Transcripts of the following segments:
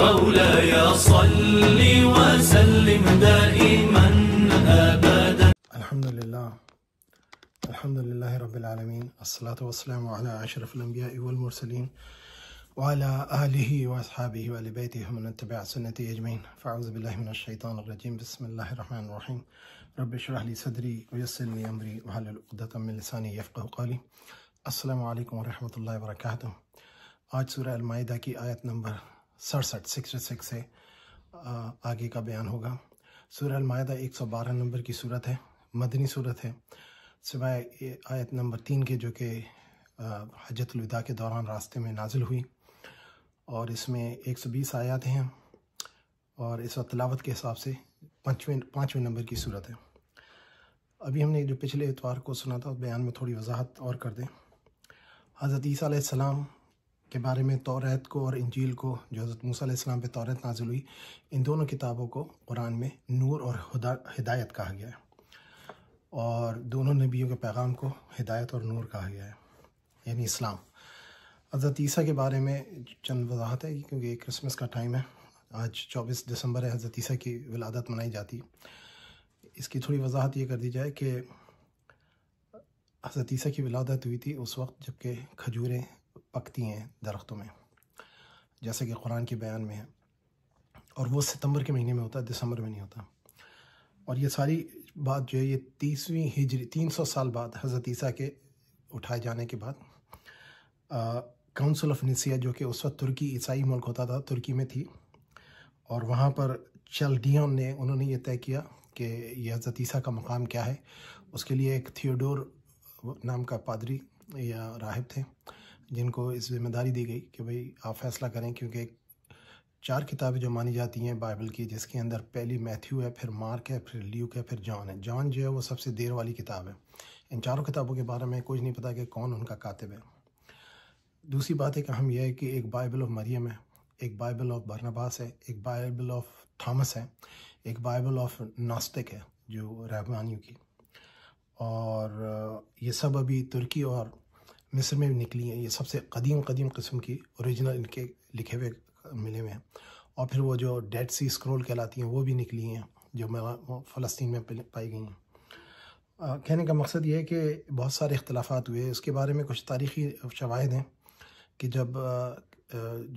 مولاي صل وسلم دائما أبدا الحمد لله الحمد لله رب العالمين الصلاة والسلام على أشرف الأنبياء والمرسلين وعلى آله وأصحابه وآل بيته ومن اتبع سنته أجمعين فأعوذ بالله من الشيطان الرجيم بسم الله الرحمن الرحيم رب اشرح لي صدري ويسر لي أمري وحلل عقدة من لساني يفقه قولي السلام عليكم ورحمة الله وبركاته آج سورة المائدة كي آية نمبر सड़सठ sixty six से आगे का बयान होगा सूर अलमायदा एक सौ बारह नंबर की सूरत है मदनी सूरत है सिवाय आयत नंबर तीन के जो कि हजतलविदा के दौरान रास्ते में नाजिल हुई और इसमें एक सौ बीस आयात हैं और इस वक्त तलावत के हिसाब से पाँचवें पाँचवें नंबर की सूरत है अभी हमने जो पिछले इतवार को सुना था उस बयान में थोड़ी वजाहत और कर दें हज़रत ईसी के बारे में तौरात को और इंजील को जो हज़रत मूसम पे तौरत नाजिल हुई इन दोनों किताबों को कुरान में नूर और हिदायत कहा गया है और दोनों नबियों के पैगाम को हिदायत और नूर कहा गया है यानी इस्लाम हज़रत ईसा के बारे में चंद वजाहत है क्योंकि क्रिसमस का टाइम है आज 24 दिसंबर है हज़रत ईसा की विलादत मनाई जाती है इसकी थोड़ी वजाहत ये कर दी जाए कि हज़रत ईसा की विलादत हुई थी उस वक्त जबकि खजूरें पकती हैं दरख्तों में जैसे कि कुरान के बयान में है और वो सितंबर के महीने में होता है दिसंबर में नहीं होता और ये सारी बात जो है ये तीसवीं हिजरी तीन सौ साल बाद हज़रत ईसा के उठाए जाने के बाद काउंसिल ऑफ निसिया जो कि उस वक्त तुर्की ईसाई मुल्क होता था तुर्की में थी और वहाँ पर चलडियन ने उन्होंने ये तय किया कि यह हज़रत ईसा का मकाम क्या है उसके लिए एक थियोडोर नाम का पादरी या राहब थे जिनको इस जिम्मेदारी दी गई कि भाई आप फैसला करें क्योंकि चार किताबें जो मानी जाती हैं बाइबल की जिसके अंदर पहली मैथ्यू है फिर मार्क है फिर ल्यूक है फिर जॉन है जॉन जो है वो सबसे देर वाली किताब है इन चारों किताबों के बारे में कुछ नहीं पता कि कौन उनका कातिब है दूसरी बात एक अहम यह है कि एक बाइबल ऑफ मरियम है एक बाइबल ऑफ बरनबास है एक बाइबल ऑफ थॉमस है एक बाइबल ऑफ नास्तिक है जो रहमानियों की और ये सब अभी तुर्की और मिस्र में निकली हैं ये सबसे कदीम कदीम किस्म की ओरिजिनल इनके लिखे हुए मिले हुए हैं और फिर वो जो डेड सी स्क्रोल कहलाती हैं वो भी निकली हैं जो फ़लस्तीन में पाई गई हैं कहने का मकसद ये है कि बहुत सारे इख्तलाफात हुए इसके बारे में कुछ तारीखी शवाहद हैं कि जब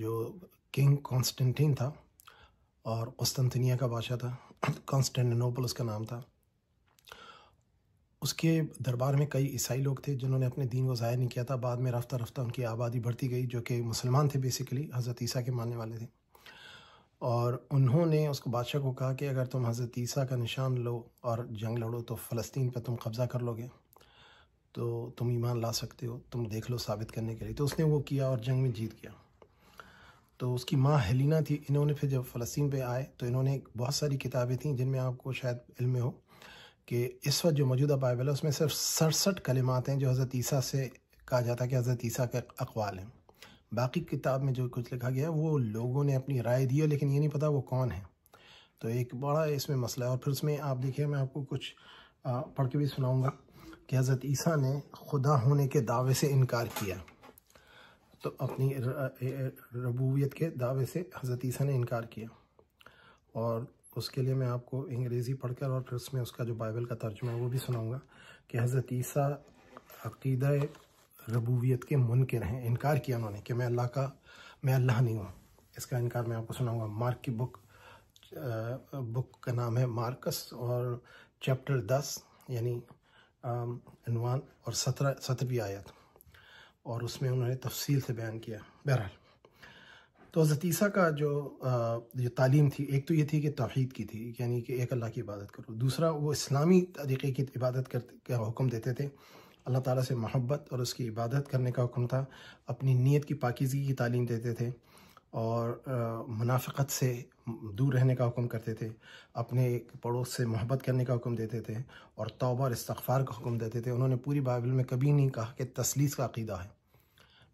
जो किंग कॉन्स्टेंटीन था और उस्तंतनिया का बादशाह था कॉन्स्टेंटिनोपल उसका नाम था उसके दरबार में कई ईसाई लोग थे जिन्होंने अपने दीन को ज़ाहिर नहीं किया था बाद में रफ्ता रफ्ता उनकी आबादी बढ़ती गई जो कि मुसलमान थे बेसिकली हज़रत ईसा के मानने वाले थे और उन्होंने उसको बादशाह को कहा कि अगर तुम हज़रत ईसा का निशान लो और जंग लड़ो तो फ़लस्तीन पर तुम कब्ज़ा कर लोगे तो तुम ईमान ला सकते हो तुम देख लो साबित करने के लिए तो उसने वो किया और जंग में जीत गया तो उसकी माँ हलीना थी इन्होंने फिर जब फ़लस्तीन पे आए तो इन्होंने बहुत सारी किताबें थीं जिनमें आपको शायद इल्म हो कि इस वक्त जो मौजूदा बाइबल है उसमें सिर्फ सड़सठ कलिमात हैं जो हज़रत ईसा से कहा जाता है कि हज़रत ईसा के अकवाल हैं बाकी किताब में जो कुछ लिखा गया है वो लोगों ने अपनी राय दी है लेकिन ये नहीं पता वो कौन है तो एक बड़ा इसमें मसला है और फिर उसमें आप देखिए मैं आपको कुछ पढ़ के भी सुनाऊँगा कि हज़रत ईसा ने खुदा होने के दावे से इनकार किया तो अपनी रबूवियत के दावे से हज़रत ईसा ने इनकार किया और उसके लिए मैं आपको अंग्रेज़ी पढ़कर और फिर उसमें उसका जो बाइबल का तर्जुमा है वो भी सुनाऊँगा कि हज़रत ईसा अकीद रबूवियत के मुनकर हैं इनकार किया उन्होंने कि मैं अल्लाह का मैं अल्लाह नहीं हूँ इसका इनकार मैं आपको सुनाऊँगा मार्क की बुक बुक का नाम है मार्कस और चैप्टर दस यानी अनवान और सत्रह सत्रहवीं आयत और उसमें उन्होंने तफसील से बयान किया बहरहाल तो हज़रत का जो जो तालीम थी एक तो ये थी कि तोहद की थी यानी कि एक अल्लाह की इबादत करो दूसरा वो इस्लामी तरीके की इबादत करते का हुक्म देते थे अल्लाह ताला से मोहब्बत और उसकी इबादत करने का हुक्म था अपनी नीयत की पाकिजगी की तालीम देते थे और मुनाफ़त से दूर रहने का हुक्म करते थे अपने पड़ोस से मोहब्बत करने का हुक्म देते थे और तौबा और इस्तफ़ार का हुक्म देते थे उन्होंने पूरी बाइबल में कभी नहीं कहा कि तसलीस का अकीदा है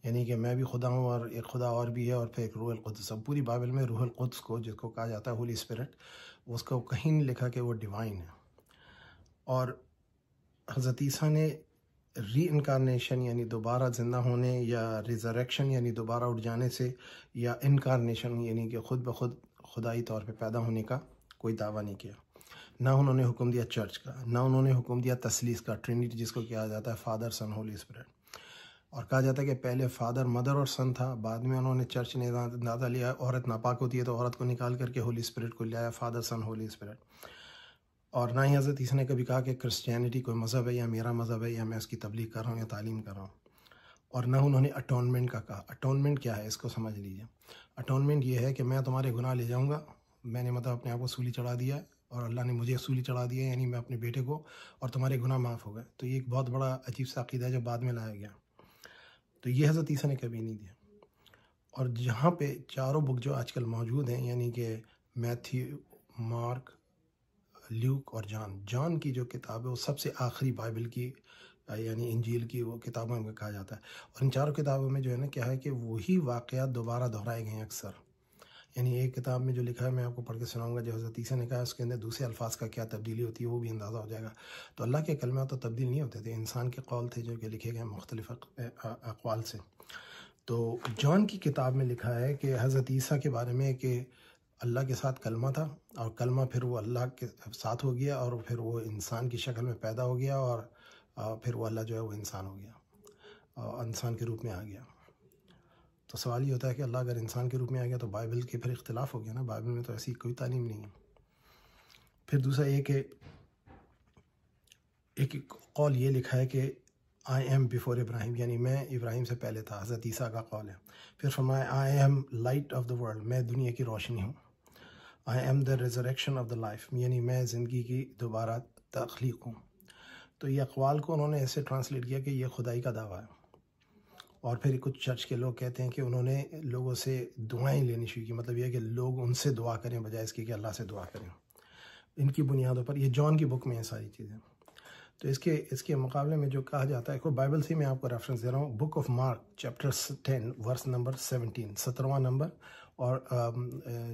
यानी कि मैं भी खुदा हूँ और एक खुदा और भी है और फिर एक रूहल अलकुदस अब पूरी बाइबल में रूहल अलकुदस को जिसको कहा जाता है होली स्पिरिट उसको कहीं नहीं लिखा कि वो डिवाइन है और हज़रतीसा ने री इनकारनेशन यानी दोबारा ज़िंदा होने या रिजरेक्शन यानी दोबारा उठ जाने से या इनकारनेशन यानी कि खुद ब खुद खुदाई तौर पर पैदा होने का कोई दावा नहीं किया ना उन्होंने हुक्म दिया चर्च का ना उन्होंने हुक्म दिया तसलीस का ट्रिनिटी जिसको किया जाता है फादर सन होली स्पिरिट और कहा जाता है कि पहले फादर मदर और सन था बाद में उन्होंने चर्च ने अंदाज़ा लिया औरत नापाक होती है तो औरत को निकाल करके होली स्पिरिट को लिया फादर सन होली स्पिरिट और ना ही हज़रत इसने कभी कहा कि क्रिश्चियनिटी कोई मज़हब है या मेरा मज़हब है या मैं उसकी तबलीग कर रहा हूँ या तालीम कर रहा हूँ और ना उन्होंने अटोनमेंट का कहा अटोनमेंट क्या है इसको समझ लीजिए अटोनमेंट ये है कि मैं तुम्हारे गुनाह ले जाऊँगा मैंने मतलब अपने आप को सूली चढ़ा दिया और अल्लाह ने मुझे सूली चढ़ा दिया यानी मैं अपने बेटे को और तुम्हारे गुनाह माफ़ हो गए तो ये एक बहुत बड़ा अजीब सा अकीदा है जो बाद में लाया गया तो ये हज़रत ईसा ने कभी नहीं दिया और जहाँ पे चारों बुक जो आजकल मौजूद हैं यानी कि मैथ्यू मार्क ल्यूक और जान जान की जो किताब है वो सबसे आखिरी बाइबल की यानी इंजील की वो किताबों में कहा जाता है और इन चारों किताबों में जो है ना क्या है कि वही वाक़ दोबारा दोहराए गए हैं अक्सर यानी एक किताब में जो लिखा है मैं आपको पढ़ के सुनाऊंगा जो हज़रत ईसा ने कहा उसके अंदर दूसरे अल्फाज का क्या तब्दीली होती है वो भी अंदाज़ा हो जाएगा तो अल्लाह के कलमा तो तब्दील नहीं होते थे इंसान के कौल थे जो कि लिखे गए मुख्तलिफ अकवाल से तो जॉन की किताब में लिखा है कि हज़रत ईसा के बारे में कि अल्लाह के साथ कलमा था और कलमा फिर वो अल्लाह के साथ हो गया और फिर वो इंसान की शक्ल में पैदा हो गया और फिर वो अल्लाह जो है वो इंसान हो गया और इंसान के रूप में आ गया तो सवाल ये होता है कि अल्लाह अगर इंसान के रूप में आ गया तो बाइबल के फिर इख्तलाफ हो गया ना बाइबल में तो ऐसी कोई तालीम नहीं है फिर दूसरा ये कि एक कौल ये लिखा है कि आई एम बिफोर इब्राहिम यानी मैं इब्राहिम से पहले था हज़रत ईसा का कौल है फिर फरमाए I am light of the world मैं दुनिया की रोशनी हूँ I am the resurrection of the life यानी मैं ज़िंदगी की दोबारा तख्लीक हूँ तो ये अकवाल को उन्होंने ऐसे ट्रांसलेट किया कि यह खुदाई का दावा है और फिर कुछ चर्च के लोग कहते हैं कि उन्होंने लोगों से दुआएं लेनी शुरू की मतलब यह कि लोग उनसे दुआ करें बजाय इसके कि अल्लाह से दुआ करें इनकी बुनियादों पर यह जॉन की बुक में है सारी चीज़ें तो इसके इसके मुकाबले में जो कहा जाता है बाइबल से मैं आपको रेफरेंस दे रहा हूँ book of Mark chapter ten verse number seventeen सत्रहवा नंबर और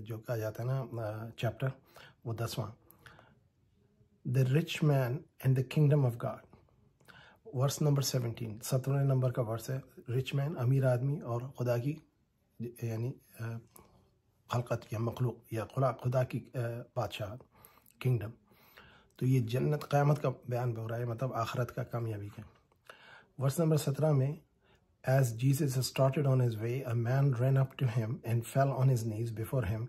जो कहा जाता है ना चैप्टर वो दसवां the rich man and the kingdom of God verse number seventeen सत्रहवें नंबर का वर्स है रिच मैन अमीर आदमी और खुदा की यानी खलकत या मखलूक या खुदा खुदा की बादशाह किंगडम तो ये जन्नत क़्यामत का बयान हो रहा है मतलब आखरत का कामयाबी का वर्स नंबर सत्रह में as Jesus is started on his way a man run up to him and fell on his knees before him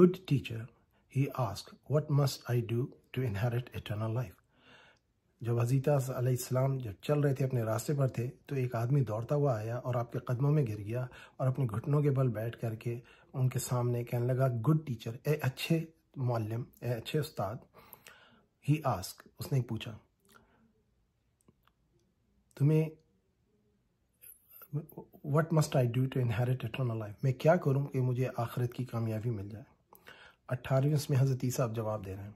good teacher he asked what must I do to inherit eternal life जब हजीता जब चल रहे थे अपने रास्ते पर थे तो एक आदमी दौड़ता हुआ आया और आपके कदमों में गिर गया और अपने घुटनों के बल बैठ करके उनके सामने कहने लगा गुड टीचर ए अच्छे मालम ए अच्छे उस्ताद ही आस्क उसने पूछा तुम्हें what must I do to inherit eternal life मैं क्या करूं कि मुझे आखिरत की कामयाबी मिल जाए अट्ठारहवीं में हजरतीसा आप जवाब दे रहे हैं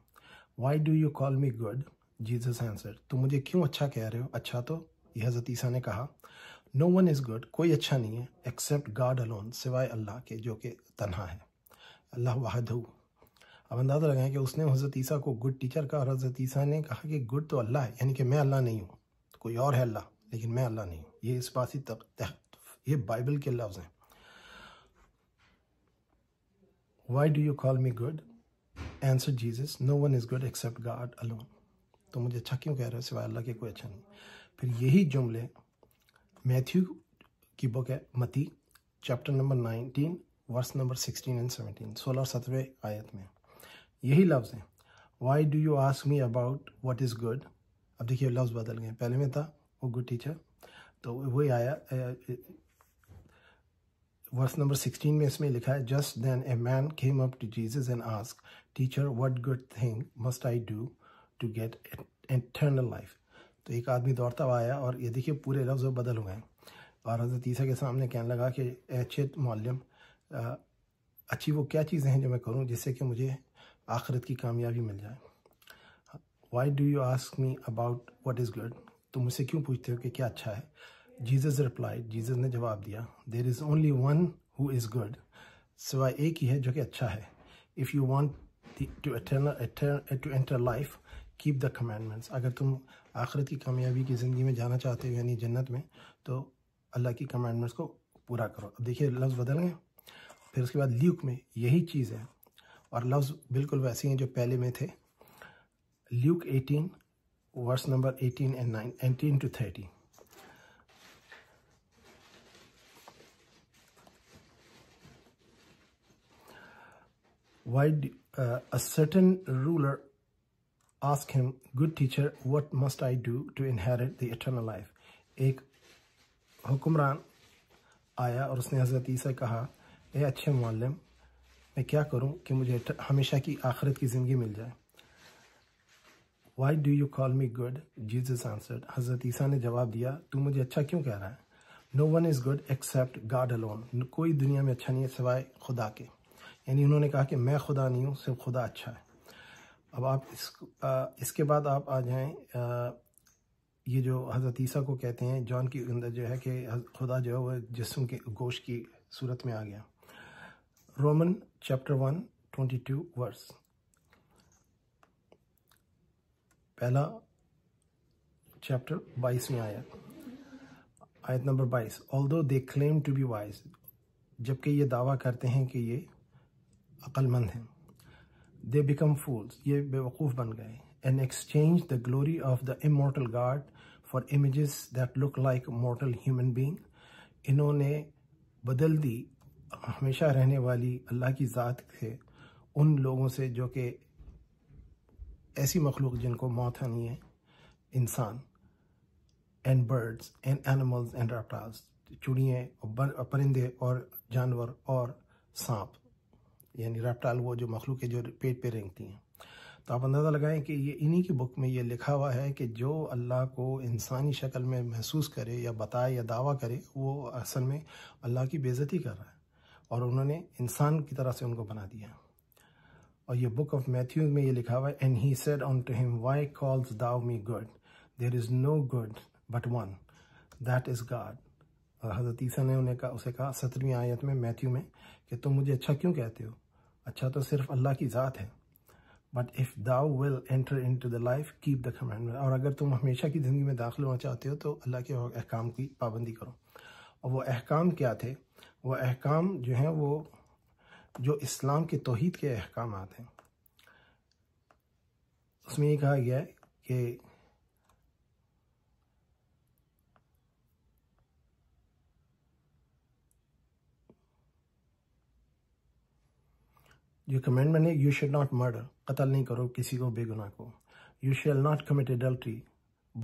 why do you call me good Jesus answer तुम मुझे क्यों अच्छा कह रहे हो अच्छा तो यह जतीसा ने कहा नो वन इज़ गुड कोई अच्छा नहीं है एक्सेप्ट गाड अलोन सिवाय अल्लाह के जो कि तनहा है अल्लाह वाहद हो अब अंदाज़ा लगाएं कि उसने हज़रत ईसा को गुड टीचर कहा और हज़रत ईसा ने कहा कि गुड तो अल्लाह है यानी कि मैं अल्लाह नहीं हूँ कोई और है अल्लाह लेकिन मैं अल्लाह नहीं हूँ ये इस बात ही तहत ये बाइबल के लफ्ज़ हैं why do you call me good answer Jesus no one is good except God alone तो मुझे अच्छा क्यों कह रहे हो सिवाय अल्लाह के कोई अच्छा नहीं फिर यही जुमले मैथ्यू की बुक है Matthew chapter number nineteen verse number sixteen and seventeen सोलह और सत्रह आयत में यही लफ्ज़ हैं why do you ask me about what is good अब देखिए लफ्ज़ बदल गए पहले में था वो गुड टीचर तो वही आया वर्स नंबर सिक्सटीन में इसमें लिखा है just then a man came up to Jesus and asked teacher what good thing must I do to get internal life तो एक आदमी दौड़ता हुआ आया और ये देखिए पूरे लफ्ज़ बदल हुए हैं और हजरत ईसा के सामने कहने लगा कि अच्छे मालम अच्छी वो क्या चीज़ें हैं जो मैं करूँ जिससे कि मुझे आखिरत की कामयाबी मिल जाए why do you ask me about what is good तो मुझसे क्यों पूछते हो कि क्या अच्छा है जीजस रिप्लाई जीजस ने जवाब दिया there is only one who is good सिवाय एक ही है जो कि अच्छा है if you want to enter life keep the commandments अगर तुम आखिरत की कामयाबी की ज़िंदगी में जाना चाहते हो यानी जन्नत में तो अल्लाह की कमांडमेंट्स को पूरा करो अब देखिए लफ्ज़ बदल गए फिर उसके बाद ल्यूक में यही चीज़ है और लफ्ज़ बिल्कुल वैसे हैं जो पहले में थे Luke 18 verse number 18 and nine eighteen to thirty wide a certain ruler ask him, Good teacher, what must I do to inherit the eternal life? एक हुक्मरान आया और उसने हज़रत ईसा कहा ए अच्छे मालम मैं क्या करूं कि मुझे हमेशा की आखिरत की ज़िंदगी मिल जाए why do you call me good Jesus answered Hazrat Isa ने जवाब दिया तू मुझे अच्छा क्यों कह रहा है no one is good except God alone कोई दुनिया में अच्छा नहीं है सिवाय खुदा के यानी उन्होंने कहा कि मैं खुदा नहीं हूँ सिर्फ खुदा अच्छा है अब आप इस आ, इसके बाद आप आ जाएं ये जो हज़रत ईसा को कहते हैं जॉन के अंदर जो है कि खुदा जो है वह जिसम के गोश की सूरत में आ गया Roman chapter one twenty two verse पहला चैप्टर बाईस में आया आयत नंबर बाईस although they claim to be wise जबकि ये दावा करते हैं कि ये अक्लमंद हैं दे बिकम फूल्स ये बेवकूफ़ बन गए and exchange the glory of the immortal God for images that look like mortal human being इन्होंने बदल दी हमेशा रहने वाली अल्लाह की ज़ात से उन लोगों से जो कि ऐसी मखलूक जिनको मौत नहीं है इंसान and birds and animals and reptiles चुड़ियाँ परिंदे और जानवर और सांप यानी रेप्टाइल वो जो मखलूक के जो पेट पे रेंगती हैं तो आप अंदाज़ा लगाएं कि ये इन्हीं की बुक में ये लिखा हुआ है कि जो अल्लाह को इंसानी शक्ल में महसूस करे या बताए या दावा करे वो असल में अल्लाह की बेज़ती कर रहा है और उन्होंने इंसान की तरह से उनको बना दिया और ये बुक ऑफ मैथ्यू में ये लिखा हुआ है and he said unto him why calls thou me good there is no good but one that is God और हज़रत ईसा ने उन्हें कहा उसे कहा सत्रहवीं आयत में मैथ्यू में कि तुम मुझे अच्छा क्यों कहते हो अच्छा तो सिर्फ अल्लाह की ज़ात है but if thou will enter into the life keep the commandment और अगर तुम हमेशा की ज़िंदगी में दाखिल होना चाहते हो तो अल्लाह के अहकाम की पाबंदी करो और वह अहकाम क्या थे वह अहकाम जो हैं वो जो इस्लाम के तोहद के अहकाम हैं उसमें ये कहा गया है कि जो कमेंट मैंने यू शेड नॉट मर्डर कत्ल नहीं करो किसी को बेगुनाह को you shall not commit adultery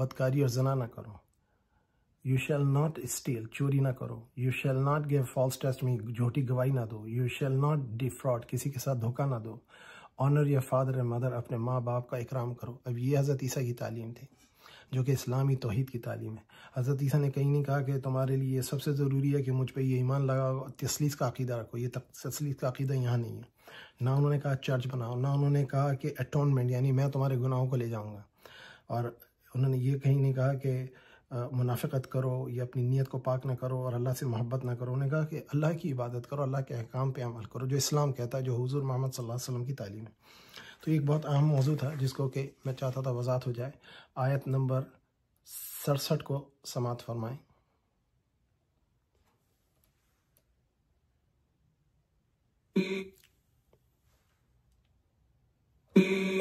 बदकारी और जना ना करो यू शेल नॉट स्टील चोरी ना करो you shall not give false test में झूठी गवाही ना दो यू शेल नॉट डिफ्रॉड किसी के साथ धोखा ना दो ऑनर या फादर या मदर अपने माँ बाप का इकराम करो अब ये हज़रत ईसा की तालीम थी जो कि इस्लामी तोहद की तालीम है हज़रत ईसा ने कहीं नहीं कहा कि तुम्हारे लिए सबसे ज़रूरी है कि मुझ पर ये ईमान लगाओ तसलीस का अकीदा रखो ये तसलीस का अकीदा यहाँ नहीं है ना उन्होंने कहा चर्च बनाओ ना उन्होंने कहा कि अटोनमेंट यानी मैं तुम्हारे गुनाहों को ले जाऊँगा और उन्होंने ये कहीं नहीं कहा कि मुनाफ़त करो या अपनी नीयत को पाक ना करो और अल्लाह से मोहब्बत ना करो उन्होंने कहा कि अल्लाह की इबादत करो अल्लाह के अहकाम पे अमल करो जो इस्लाम कहता है जो हुजूर मोहम्मद सल्लल्लाहु अलैहि वसल्लम की तालीम है तो एक बहुत अहम मौजू था जिसको कि मैं चाहता था वजात हो जाए आयत नंबर सड़सठ को समात फरमाएँ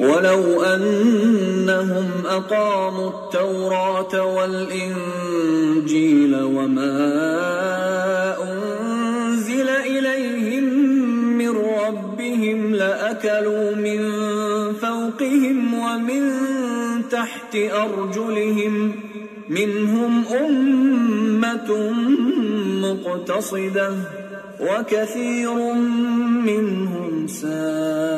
ولو أنهم أقاموا التوراة والإنجيل وما أنزل إليهم من ربهم لأكلوا من فوقهم ومن تحت أرجلهم منهم أمة مقتصدة وكثير منهم سائر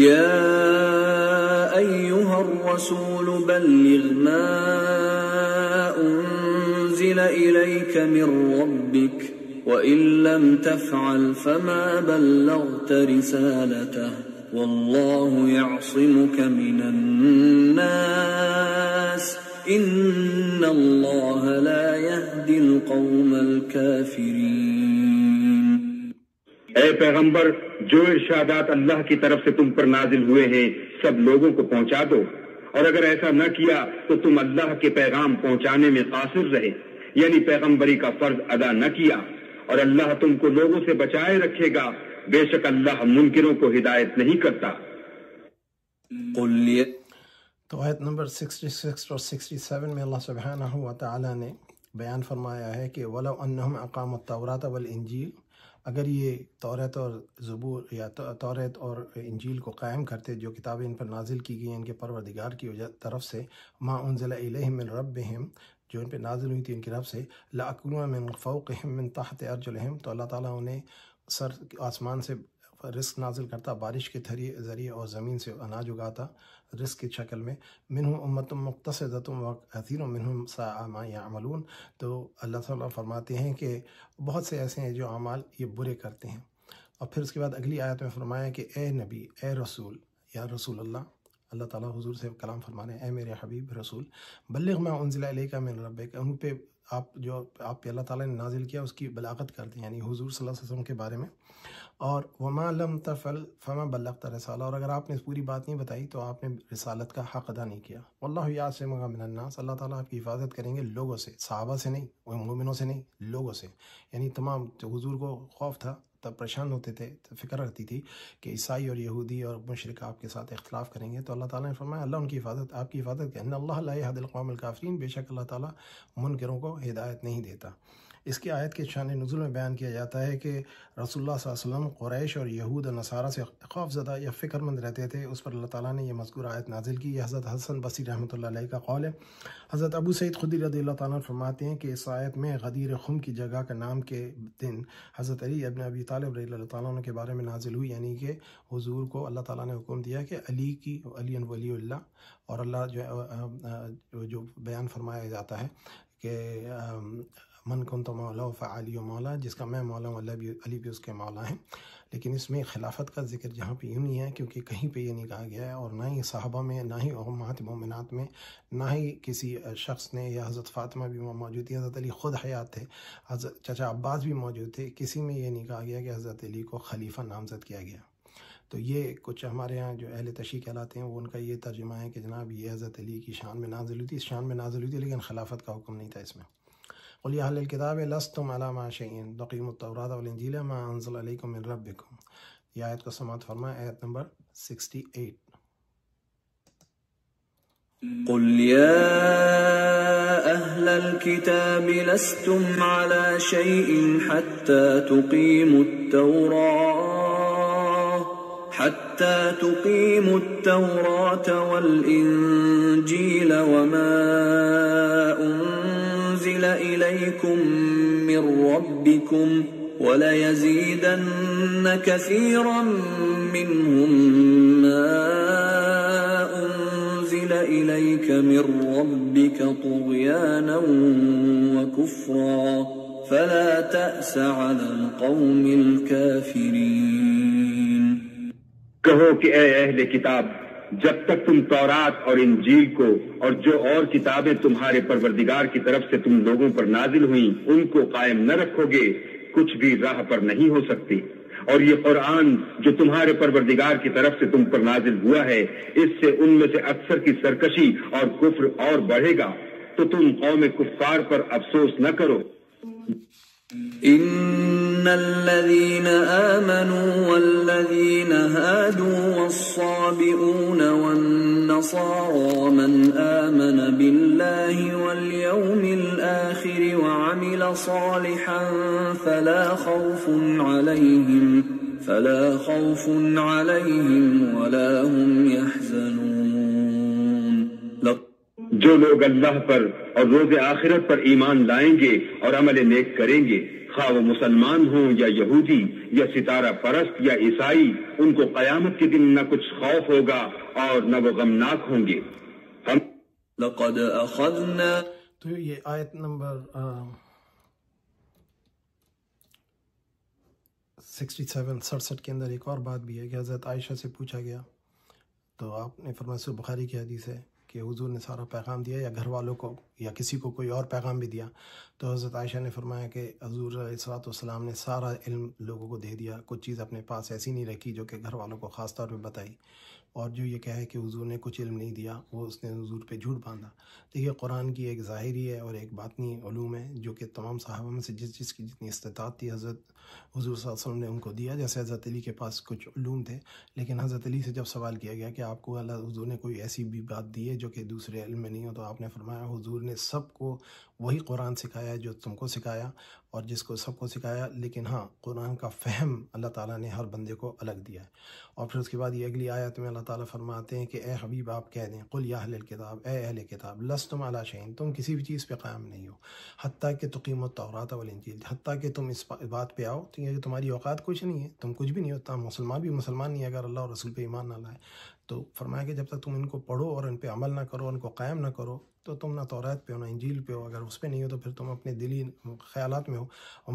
يا ايها الرسول بلغ ما انزل اليك من ربك وان لم تفعل فما بلغت رسالته والله يعصمك من الناس ان الله لا يهدي القوم الكافرين ए पैगंबर जो इर्शादात अल्लाह की तरफ से तुम पर नाजिल हुए हैं सब लोगों को पहुंचा दो और अगर ऐसा न किया तो तुम अल्लाह के पैगाम पहुंचाने में कासिर रहे यानी पैगंबरी का फर्ज अदा न किया और अल्लाह तुमको लोगों से बचाए रखेगा बेशक अल्लाह मुनकरों को हिदायत नहीं करता तो आयत नंबर 66 और 67 में अल्लाह सुबहाना ने बयान फरमाया है कि वलो अनहम अकाम तौरात वल इंजील अगर ये तौरत और ज़बूर या तौरत और इंजील को कायम करते जो किताबें इन पर नाजिल की गई इनके परवरदिगार की तरफ से माँ उनजिला रब हम जो इन पर नाजिल हुई थी इनकी रब से लाकुन मिन हम मिन तहत अर्जुल हम तो अल्लाह ताला उन्हें सर आसमान से रिस्क नाजिल करता बारिश के ज़रिए और ज़मीन से अनाज उगाता रिस्क की शक्ल में मिनहू उम्मत मुख्तसम व सामा या सामलून तो अल्लाह ताला फरमाते हैं कि बहुत से ऐसे हैं जो अमाल ये बुरे करते हैं और फिर उसके बाद अगली आयत में फरमाया कि ए नबी ए रसूल या रसूल अल्लाह अल्लाह ताला हुजूर से कलाम फरमाने ए मेरे हबीब रसूल बल्ले मैं उनजिला का मेरे रब उन पर आप जो आप पे अल्लाह ताला ने नाजिल किया उसकी बलागत कर दी यानी हुजूर सल्लल्लाहु अलैहि वसल्लम के बारे में और वमा तफ़ल फमा बल्लत रसाला और अगर आपने इस पूरी बात नहीं बताई तो आपने रसालत का हक अदा नहीं किया अल्लाह अल्लाह ताला आपकी हिफाजत करेंगे लोगों से सहाबा से नहीं वमिनों से नहीं लोगों से यानी तमाम जो हजूर को खौफ था तब परेशान होते थे तो फिक्र रखती थी कि ईसाई और यहूदी और मशरक आपके साथ इख्तलाफ करेंगे तो अल्लाह ताला ने फरमाया अल्लाह उनकी हिफाजत आपकी हिफाजत करें अल्लाह काफ़रीन बेशक अल्लाह ताला मुनकरों को हिदायत नहीं देता इसकी आयत के शान नज़ुल में बयान किया जाता है कि रसोल्ला वसम क्रैश और यहूद नसारा से खौफजदा या फ़िक्रमंद रहते थे उस पर अल्लाह ताली ने यह मजकूर आयत नाजिल की हज़रत हसन बसी रहमत का कौल है हज़रत अबू सैद खुदी रदी तरमाते हैं कि इस आयत में गदीर खुम की जगह का नाम के दिन हज़रत अली अबन अबी तालब रही के बारे में नाजिल हुई यानी कि हजूर को अल्लाह ताली ने हुक्म दिया कि अली की अली वली और अल्लाह जो जो बयान फरमाया जाता है कि मन कन तो मौला फ़ाली मौला जिसका मैं मौला हूँ अल्लाह भी अली भी उसके मौला हैं लेकिन इसमें खिलाफत का जिक्र जहाँ पे यूँ नहीं है क्योंकि कहीं पे ये नहीं कहा गया है और ना ही साहबा में ना ही अहमात में ना ही किसी शख्स ने या हज़रत फ़ातिमा भी मौजूद थी हज़रत अली ख़ुद हयात थे हज़रत चचा अब्बास भी मौजूद थे किसी में ये नहीं कहा गया कि हज़रत अली को खलीफा नामजद किया गया तो ये कुछ हमारे यहाँ जो अहल तशी कहलाते हैं वो उनका ये तर्जुमा है कि जनाब ये हज़रत अली की शान में नाजिल हुई थी शान में नाजिल हुई थी लेकिन खिलाफत का हुक्म नहीं था इसमें قل يا أهل الكتاب لستم على ما شيء تقيموا التوراة والإنجيل ما أنزل عليكم من ربكم يا آية का समाप्त آية نمبر 68 قل يا أهل الكتاب لستم على شيء حتى تقيموا التوراة حتى تقيموا التوراة والإنجيل وما إليكم من ربكم وليزيدن كثيرا منهم ما أنزل إليك من ربك طغيانا وكفرا فلا تأس على القوم الكافرين कहो कि ए अहले किताब जब तक तुम तौरात और इंजील को और जो और किताबें तुम्हारे परवरदिगार की तरफ से तुम लोगों पर नाजिल हुई उनको कायम न रखोगे कुछ भी राह पर नहीं हो सकती और ये कुरान जो तुम्हारे परवरदिगार की तरफ से तुम पर नाजिल हुआ है इससे उनमें से अक्सर की सरकशी और कुफ्र और बढ़ेगा तो तुम कौम कुफार पर अफसोस न करो इन्नल्लज़ीन आमनू वल्लज़ीन हादू الصابئون والنصارى من آمن بالله واليوم الآخر وعمل صالحا فلا خوف عليهم فلا خوف عليهم ولا هم يحزنون جو لوگ اللہ پر اور روز آخرت پر ایمان لائیں گے اور عمل نیک کریں گے खा वो मुसलमान हो या यहूदी या सितारा परस्त या ईसाई उनको कयामत के दिन न कुछ खौफ होगा और न वो गमनाक होंगे हम तो ये आयत नंबर सिक्सटी सेवन सड़सठ के अंदर एक और बात भी है कि हज़रत आयशा से पूछा गया तो आपने फरमाया बुखारी की हदीस है कि हुजूर ने सारा पैगाम दिया या घर वालों को या किसी को कोई और पैगाम भी दिया तो हज़रत आयशा ने फरमाया कि हजूर सलाम ने सारा इल्म लोगों को दे दिया कुछ चीज़ अपने पास ऐसी नहीं रखी जो कि घर वालों को ख़ास तौर पर बताई और जो ये कहे कि हुजूर ने कुछ इल्म नहीं दिया वो उसने हुजूर पे झूठ बांधा देखिए कुरान की एक ज़ाहरी है और एक बातनी ूम है जो कि तमाम साहबों में से जिस जिस की जितनी इस्तात थी हज़रत हजूर वसल्लम ने उनको दिया जैसे हज़रत अली के पास कुछ ूम थे लेकिन हज़रत अली से जब सवाल किया गया कि आपको अल्लाह हजूर ने कोई ऐसी भी बात दी है जो कि दूसरे इल्म में नहीं हो तो आपने फरमाया हजूर ने सबको वही कुरान सिखाया जो तुमको सिखाया और जिसको सबको सिखाया लेकिन हाँ कुरान का फ़हम अल्लाह ताला ने हर बंदे को अलग दिया है और फिर उसके बाद ये अगली आयत में अल्लाह ताला फरमाते हैं कि ए हबीब आप कह दें कुल याहल किताब ए अहल किताब लस तुम अला शहीन तुम किसी भी चीज़ पे कायम नहीं हो हती कि तुकीम तौरात वलंजील हती कि तुम इस बात पर आओ तो ये तुम्हारी औकात कुछ नहीं है तुम कुछ भी नहीं होता मुसलमान भी मुसलमान नहीं अगर अल्लाह और रसूल पर ईमान ना लाए तो फरमाया कि जब तक तुम इनको पढ़ो और इन पर अमल ना करो इनको कायम ना करो तो तुम ना तोरात पे हो ना इंजील पे हो अगर उस पर नहीं हो तो फिर तुम अपने दिली ख्याल में हो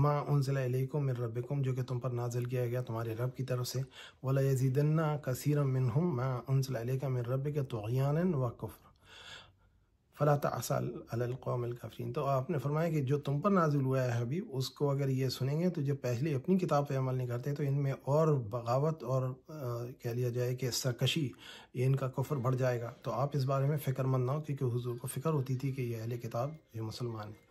माँ उन उनसिलकुम मेरे रबिकुम जो कि तुम पर नाजिल किया गया तुम्हारे रब की तरफ से वाला यजीदन्ना माँ उन मा उनसिलका मेरे रब के तोयान व कुफ़ फ़लात तसल काफ़रीन तो आपने फरमाया कि जो तुम पर नाजुल हुआ है अभी उसको अगर ये सुनेंगे तो जो पहले अपनी किताब पे अमल नहीं करते तो इनमें और बगावत और आ, कह लिया जाए कि सरकशी इनका कफर बढ़ जाएगा तो आप इस बारे में फ़िक्रमंद ना हो क्योंकि हुजूर को फ़िक्र होती थी कि ये अहल किताब ये मुसलमान है